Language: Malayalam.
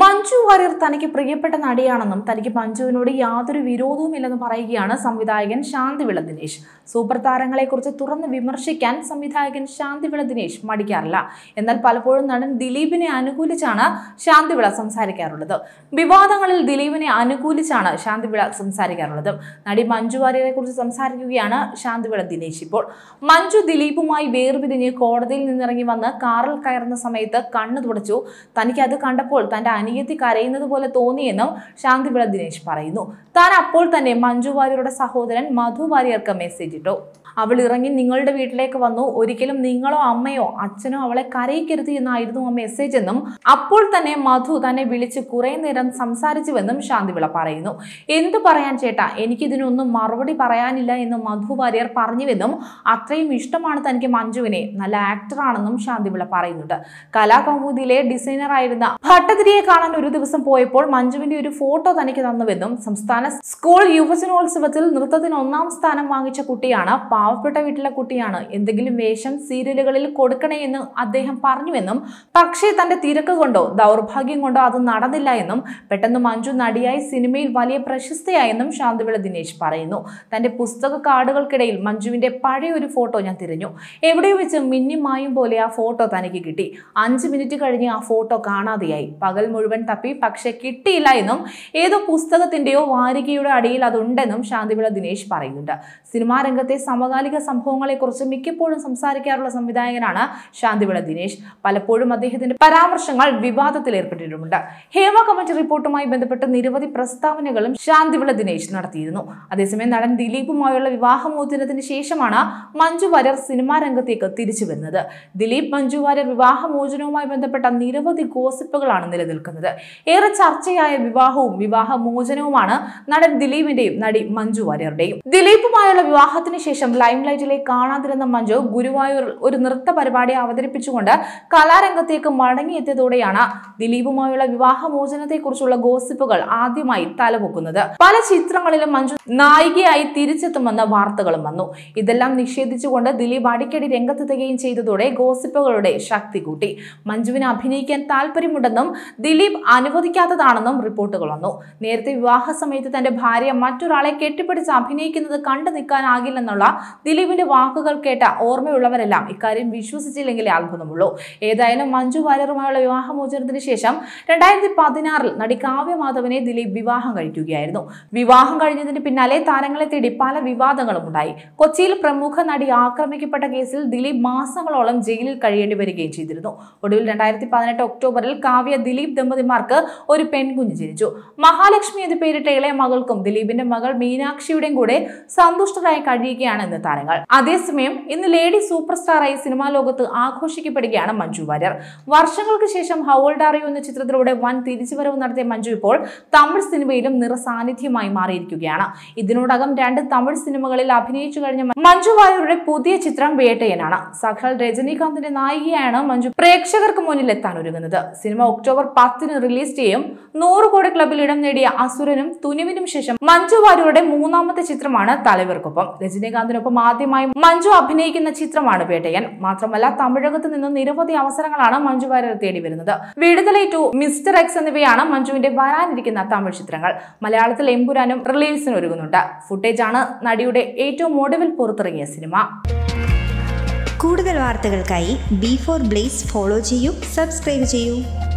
മഞ്ജു വാര്യർ തനിക്ക് പ്രിയപ്പെട്ട നടിയാണെന്നും തനിക്ക് മഞ്ജുവിനോട് യാതൊരു വിരോധവും ഇല്ലെന്ന് പറയുകയാണ് സംവിധായകൻ ശാന്തിവിള ദിനേശ് സൂപ്പർ കുറിച്ച് തുറന്ന് വിമർശിക്കാൻ സംവിധായകൻ ശാന്തിവിള ദിനേശ് മടിക്കാറില്ല എന്നാൽ പലപ്പോഴും നടൻ ദിലീപിനെ അനുകൂലിച്ചാണ് ശാന്തിവിള സംസാരിക്കാറുള്ളത് വിവാദങ്ങളിൽ ദിലീപിനെ അനുകൂലിച്ചാണ് ശാന്തിവിള സംസാരിക്കാറുള്ളത് നടി മഞ്ജു വാര്യരെ കുറിച്ച് സംസാരിക്കുകയാണ് ശാന്തിവിള ദിനേശ് ഇപ്പോൾ മഞ്ജു ദിലീപുമായി വേർപിരിഞ്ഞ് കോടതിയിൽ നിന്നിറങ്ങി വന്ന് കാറിൽ കയറുന്ന സമയത്ത് കണ്ണു തുടച്ചു തനിക്കത് കണ്ടപ്പോൾ തന്റെ അനിയത്തി കരയുന്നത് പോലെ തോന്നിയെന്നും ശാന്തിവിള ദിനേശ് പറയുന്നു താൻ അപ്പോൾ തന്നെ മഞ്ജു വാര്യരുടെ സഹോദരൻ മധു വാര്യർക്ക് മെസ്സേജ് ഇട്ടു അവൾ ഇറങ്ങി നിങ്ങളുടെ വീട്ടിലേക്ക് വന്നു ഒരിക്കലും നിങ്ങളോ അമ്മയോ അച്ഛനോ അവളെ കരയിക്കരുത് എന്നായിരുന്നു ആ മെസ്സേജ് എന്നും അപ്പോൾ തന്നെ മധു തന്നെ വിളിച്ച് കുറേ നേരം സംസാരിച്ചുവെന്നും ശാന്തിവിള പറയുന്നു എന്തു പറയാൻ ചേട്ടാ എനിക്കിതിനൊന്നും മറുപടി പറയാനില്ല എന്ന് മധു വാര്യർ പറഞ്ഞുവെന്നും അത്രയും ഇഷ്ടമാണ് തനിക്ക് മഞ്ജുവിനെ നല്ല ആക്ടറാണെന്നും ശാന്തിവിള പറയുന്നുണ്ട് കലാകൗമുദിയിലെ ഡിസൈനർ ആയിരുന്ന ഭട്ടതിരിയെ കാണാൻ ഒരു ദിവസം പോയപ്പോൾ മഞ്ജുവിന്റെ ഒരു ഫോട്ടോ തനിക്ക് തന്നുവെന്നും സംസ്ഥാന സ്കൂൾ യുവജനോത്സവത്തിൽ നൃത്തത്തിന് ഒന്നാം സ്ഥാനം വാങ്ങിച്ച കുട്ടിയാണ് പാ പാവപ്പെട്ട വീട്ടിലെ കുട്ടിയാണ് എന്തെങ്കിലും വേഷം സീരിയലുകളിൽ കൊടുക്കണേ എന്ന് അദ്ദേഹം പറഞ്ഞുവെന്നും പക്ഷേ തന്റെ തിരക്ക് കൊണ്ടോ ദൗർഭാഗ്യം കൊണ്ടോ അത് നടന്നില്ല എന്നും പെട്ടെന്ന് മഞ്ജു നടിയായി സിനിമയിൽ വലിയ പ്രശസ്തയായെന്നും ശാന്തവിള ദിനേശ് പറയുന്നു തന്റെ പുസ്തക കാർഡുകൾക്കിടയിൽ മഞ്ജുവിന്റെ പഴയ ഒരു ഫോട്ടോ ഞാൻ തിരഞ്ഞു എവിടെയോ വെച്ച് മിന്നിമായും പോലെ ആ ഫോട്ടോ തനിക്ക് കിട്ടി അഞ്ച് മിനിറ്റ് കഴിഞ്ഞ് ആ ഫോട്ടോ കാണാതെയായി പകൽ മുഴുവൻ തപ്പി പക്ഷെ കിട്ടിയില്ല എന്നും ഏതോ പുസ്തകത്തിന്റെയോ വാരികയുടെ അടിയിൽ അതുണ്ടെന്നും ശാന്തിവിള ദിനേശ് പറയുന്നുണ്ട് സിനിമാരംഗത്തെ രംഗത്തെ സമകാല സമകാലിക സംഭവങ്ങളെക്കുറിച്ച് മിക്കപ്പോഴും സംസാരിക്കാറുള്ള സംവിധായകനാണ് ശാന്തിവിള ദിനേശ് പലപ്പോഴും അദ്ദേഹത്തിന്റെ പരാമർശങ്ങൾ വിവാദത്തിൽ ഏർപ്പെട്ടിട്ടുണ്ട് ഹേമ കമ്മിറ്റി റിപ്പോർട്ടുമായി ബന്ധപ്പെട്ട് നിരവധി പ്രസ്താവനകളും ശാന്തിവിള ദിനേശ് നടത്തിയിരുന്നു അതേസമയം നടൻ ദിലീപുമായുള്ള വിവാഹമോചനത്തിന് ശേഷമാണ് മഞ്ജു വാര്യർ സിനിമാ രംഗത്തേക്ക് തിരിച്ചു വരുന്നത് ദിലീപ് മഞ്ജു വാര്യർ വിവാഹമോചനവുമായി ബന്ധപ്പെട്ട നിരവധി ഗോസിപ്പുകളാണ് നിലനിൽക്കുന്നത് ഏറെ ചർച്ചയായ വിവാഹവും വിവാഹമോചനവുമാണ് നടൻ ദിലീപിന്റെയും നടി മഞ്ജു വാര്യറുടെയും ദിലീപുമായുള്ള വിവാഹത്തിന് ശേഷം ലൈംലൈറ്റിലെ കാണാതിരുന്ന മഞ്ജു ഗുരുവായൂർ ഒരു നൃത്ത പരിപാടി അവതരിപ്പിച്ചുകൊണ്ട് കലാരംഗത്തേക്ക് മടങ്ങിയെത്തിയതോടെയാണ് ദിലീപുമായുള്ള വിവാഹമോചനത്തെക്കുറിച്ചുള്ള ഗോസിപ്പുകൾ ആദ്യമായി തലപൊക്കുന്നത് പല ചിത്രങ്ങളിലും മഞ്ജു നായികയായി തിരിച്ചെത്തുമെന്ന വാർത്തകളും വന്നു ഇതെല്ലാം നിഷേധിച്ചുകൊണ്ട് ദിലീപ് അടിക്കടി രംഗത്തെത്തുകയും ചെയ്തതോടെ ഗോസിപ്പുകളുടെ ശക്തി കൂട്ടി മഞ്ജുവിനെ അഭിനയിക്കാൻ താല്പര്യമുണ്ടെന്നും ദിലീപ് അനുവദിക്കാത്തതാണെന്നും റിപ്പോർട്ടുകൾ വന്നു നേരത്തെ വിവാഹ സമയത്ത് തന്റെ ഭാര്യ മറ്റൊരാളെ കെട്ടിപ്പിടിച്ച് അഭിനയിക്കുന്നത് കണ്ടു നിൽക്കാനാകില്ലെന്നുള്ള ദിലീപിന്റെ വാക്കുകൾ കേട്ട ഓർമ്മയുള്ളവരെല്ലാം ഇക്കാര്യം വിശ്വസിച്ചില്ലെങ്കിലേ അത്ഭുതമുള്ളൂ ഏതായാലും മഞ്ജു വാര്യറുമായുള്ള വിവാഹമോചനത്തിന് ശേഷം രണ്ടായിരത്തി പതിനാറിൽ നടി കാവ്യ മാധവനെ ദിലീപ് വിവാഹം കഴിക്കുകയായിരുന്നു വിവാഹം കഴിഞ്ഞതിന് പിന്നാലെ താരങ്ങളെ തേടി പല വിവാദങ്ങളും ഉണ്ടായി കൊച്ചിയിൽ പ്രമുഖ നടി ആക്രമിക്കപ്പെട്ട കേസിൽ ദിലീപ് മാസങ്ങളോളം ജയിലിൽ കഴിയേണ്ടി വരികയും ചെയ്തിരുന്നു ഒടുവിൽ രണ്ടായിരത്തി പതിനെട്ട് ഒക്ടോബറിൽ കാവ്യ ദിലീപ് ദമ്പതിമാർക്ക് ഒരു പെൺകുഞ്ഞ് ജനിച്ചു മഹാലക്ഷ്മി എന്ന് പേരിട്ട ഇളയ മകൾക്കും ദിലീപിന്റെ മകൾ മീനാക്ഷിയുടെയും കൂടെ സന്തുഷ്ടരായി കഴിയുകയാണെന്ന് താരങ്ങൾ അതേസമയം ഇന്ന് ലേഡി സൂപ്പർ സ്റ്റാറായി സിനിമാ ലോകത്ത് ആഘോഷിക്കപ്പെടുകയാണ് മഞ്ജു വാര്യർ വർഷങ്ങൾക്ക് ശേഷം ഹൗൾഡ് ഹൗൾഡാറിയോ എന്ന ചിത്രത്തിലൂടെ വൻ തിരിച്ചുവരവ് നടത്തിയ മഞ്ജു ഇപ്പോൾ തമിഴ് സിനിമയിലും നിറസാന്നിധ്യമായി മാറിയിരിക്കുകയാണ് ഇതിനോടകം രണ്ട് തമിഴ് സിനിമകളിൽ അഭിനയിച്ചു കഴിഞ്ഞ മഞ്ജു വാര്യരുടെ പുതിയ ചിത്രം വേട്ടയനാണ് സഖൽ രജനീകാന്തിന്റെ നായികയാണ് മഞ്ജു പ്രേക്ഷകർക്ക് മുന്നിൽ എത്താൻ ഒരുങ്ങുന്നത് സിനിമ ഒക്ടോബർ പത്തിന് റിലീസ് ചെയ്യും നൂറ് കോടി ക്ലബിൽ ഇടം നേടിയ അസുരനും തുനിവിനും ശേഷം മഞ്ജു വാര്യരുടെ മൂന്നാമത്തെ ചിത്രമാണ് തലവർക്കൊപ്പം രജനീകാന്തിനൊപ്പം നമുക്കും ആദ്യമായി മഞ്ജു അഭിനയിക്കുന്ന ചിത്രമാണ് വേട്ടയൻ മാത്രമല്ല തമിഴകത്ത് നിന്ന് നിരവധി അവസരങ്ങളാണ് മഞ്ജു വാര്യർ തേടി വരുന്നത് വിടുതലൈ ടു മിസ്റ്റർ എക്സ് എന്നിവയാണ് മഞ്ജുവിന്റെ വരാനിരിക്കുന്ന തമിഴ് ചിത്രങ്ങൾ മലയാളത്തിൽ എമ്പുരാനും റിലീസിന് ഒരുങ്ങുന്നുണ്ട് ആണ് നടിയുടെ ഏറ്റവും ഒടുവിൽ പുറത്തിറങ്ങിയ സിനിമ കൂടുതൽ വാർത്തകൾക്കായി ബി ഫോർ ബ്ലേസ് ഫോളോ ചെയ്യൂ സബ്സ്ക്രൈബ് ചെയ്യൂ